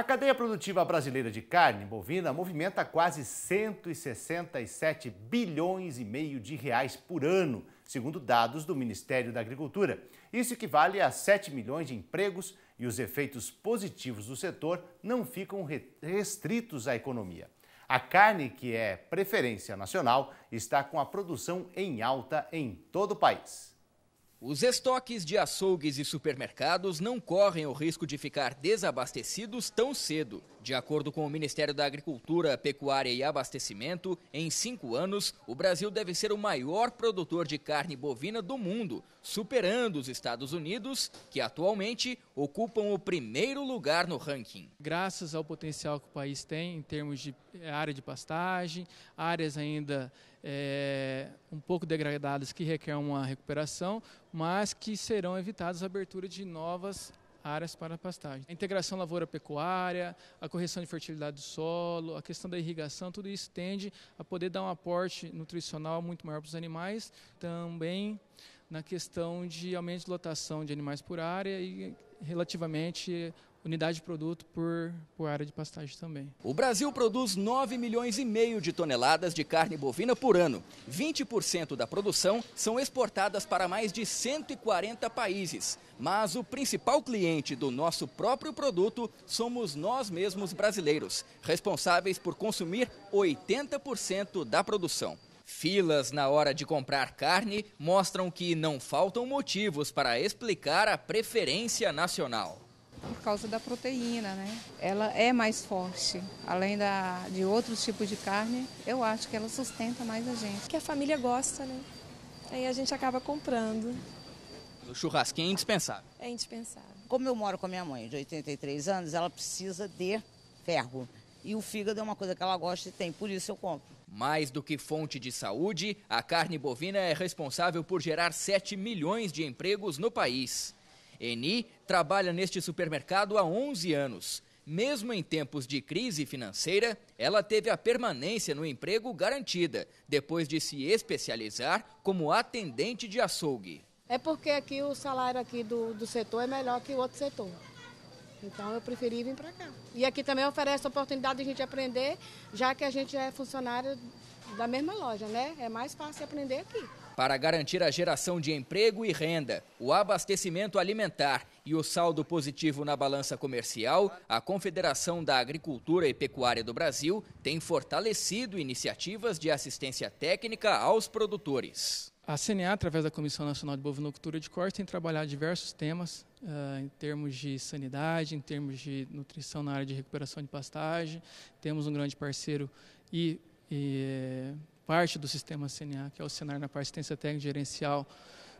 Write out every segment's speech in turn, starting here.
A cadeia produtiva brasileira de carne bovina movimenta quase 167 bilhões e meio de reais por ano, segundo dados do Ministério da Agricultura. Isso equivale a 7 milhões de empregos e os efeitos positivos do setor não ficam restritos à economia. A carne, que é preferência nacional, está com a produção em alta em todo o país. Os estoques de açougues e supermercados não correm o risco de ficar desabastecidos tão cedo. De acordo com o Ministério da Agricultura, Pecuária e Abastecimento, em cinco anos, o Brasil deve ser o maior produtor de carne bovina do mundo, superando os Estados Unidos, que atualmente ocupam o primeiro lugar no ranking. Graças ao potencial que o país tem em termos de eh, área de pastagem, áreas ainda. É pouco degradadas que requerem uma recuperação, mas que serão evitadas a abertura de novas áreas para pastagem. A integração lavoura-pecuária, a correção de fertilidade do solo, a questão da irrigação, tudo isso tende a poder dar um aporte nutricional muito maior para os animais, também na questão de aumento de lotação de animais por área e relativamente unidade de produto por, por área de pastagem também. O Brasil produz 9 milhões e meio de toneladas de carne bovina por ano. 20% da produção são exportadas para mais de 140 países. Mas o principal cliente do nosso próprio produto somos nós mesmos brasileiros, responsáveis por consumir 80% da produção. Filas na hora de comprar carne mostram que não faltam motivos para explicar a preferência nacional por causa da proteína, né? Ela é mais forte, além da, de outros tipos de carne, eu acho que ela sustenta mais a gente. Que a família gosta, né? Aí a gente acaba comprando. O churrasquinho é indispensável. É indispensável. Como eu moro com a minha mãe de 83 anos, ela precisa de ferro. E o fígado é uma coisa que ela gosta e tem, por isso eu compro. Mais do que fonte de saúde, a carne bovina é responsável por gerar 7 milhões de empregos no país. Eni trabalha neste supermercado há 11 anos. Mesmo em tempos de crise financeira, ela teve a permanência no emprego garantida, depois de se especializar como atendente de açougue. É porque aqui o salário aqui do, do setor é melhor que o outro setor. Então eu preferi vir para cá. E aqui também oferece a oportunidade de a gente aprender, já que a gente é funcionário da mesma loja, né? É mais fácil aprender aqui. Para garantir a geração de emprego e renda, o abastecimento alimentar e o saldo positivo na balança comercial, a Confederação da Agricultura e Pecuária do Brasil tem fortalecido iniciativas de assistência técnica aos produtores. A CNA, através da Comissão Nacional de Bovinocultura de Corte, tem trabalhado diversos temas eh, em termos de sanidade, em termos de nutrição na área de recuperação de pastagem. Temos um grande parceiro e e parte do sistema CNA, que é o Senar na parte assistência técnica gerencial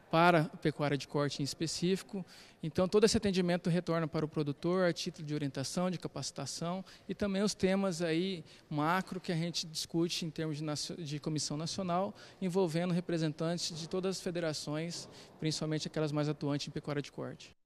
para a pecuária de corte em específico. Então, todo esse atendimento retorna para o produtor a título de orientação, de capacitação e também os temas aí macro que a gente discute em termos de, de comissão nacional, envolvendo representantes de todas as federações, principalmente aquelas mais atuantes em pecuária de corte.